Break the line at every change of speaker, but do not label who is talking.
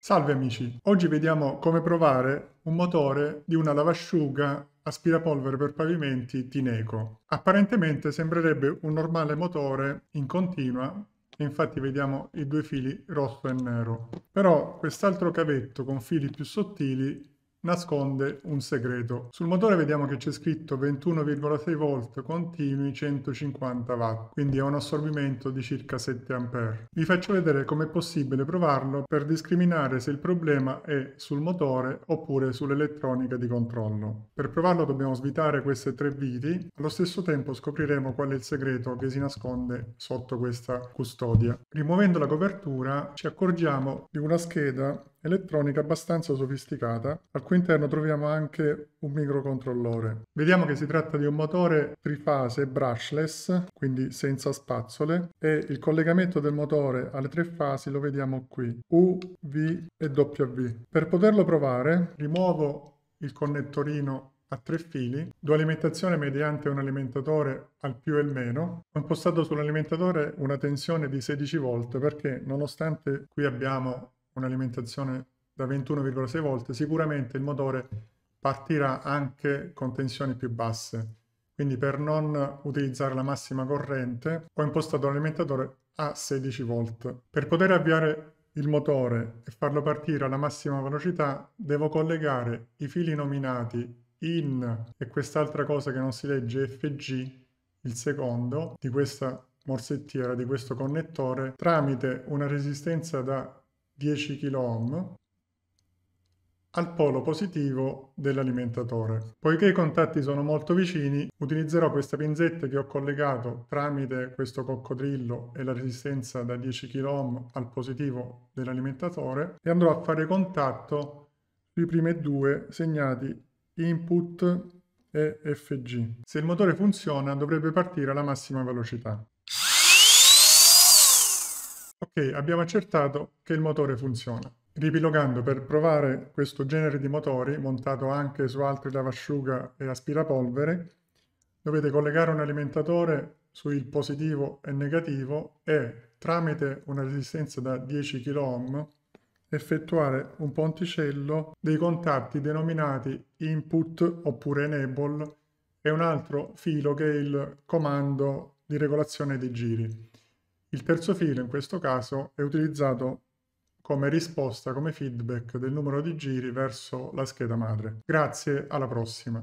Salve amici, oggi vediamo come provare un motore di una lavasciuga aspirapolvere per pavimenti Tineco. Apparentemente sembrerebbe un normale motore in continua, infatti vediamo i due fili rosso e nero. Però quest'altro cavetto con fili più sottili nasconde un segreto. Sul motore vediamo che c'è scritto 21,6 volt continui 150 watt, quindi è un assorbimento di circa 7 A. Vi faccio vedere come è possibile provarlo per discriminare se il problema è sul motore oppure sull'elettronica di controllo. Per provarlo dobbiamo svitare queste tre viti, allo stesso tempo scopriremo qual è il segreto che si nasconde sotto questa custodia. Rimuovendo la copertura ci accorgiamo di una scheda elettronica abbastanza sofisticata, al cui interno troviamo anche un microcontrollore. Vediamo che si tratta di un motore trifase brushless, quindi senza spazzole, e il collegamento del motore alle tre fasi lo vediamo qui, U, V e W. Per poterlo provare rimuovo il connettorino a tre fili, do alimentazione mediante un alimentatore al più e al meno. Ho impostato sull'alimentatore una tensione di 16 volt perché nonostante qui abbiamo un'alimentazione da 21,6 volte, sicuramente il motore partirà anche con tensioni più basse. Quindi per non utilizzare la massima corrente ho impostato l'alimentatore a 16 volt. Per poter avviare il motore e farlo partire alla massima velocità devo collegare i fili nominati in e quest'altra cosa che non si legge FG, il secondo di questa morsettiera, di questo connettore, tramite una resistenza da 10 kOhm al polo positivo dell'alimentatore. Poiché i contatti sono molto vicini, utilizzerò questa pinzetta che ho collegato tramite questo coccodrillo e la resistenza da 10 kOhm al positivo dell'alimentatore e andrò a fare contatto sui primi due segnati input e FG. Se il motore funziona dovrebbe partire alla massima velocità e abbiamo accertato che il motore funziona. Ripilogando per provare questo genere di motori, montato anche su altri lavasciuga e aspirapolvere, dovete collegare un alimentatore sul positivo e negativo e tramite una resistenza da 10 kOhm, effettuare un ponticello dei contatti denominati input oppure enable e un altro filo che è il comando di regolazione dei giri. Il terzo filo in questo caso è utilizzato come risposta, come feedback del numero di giri verso la scheda madre. Grazie, alla prossima!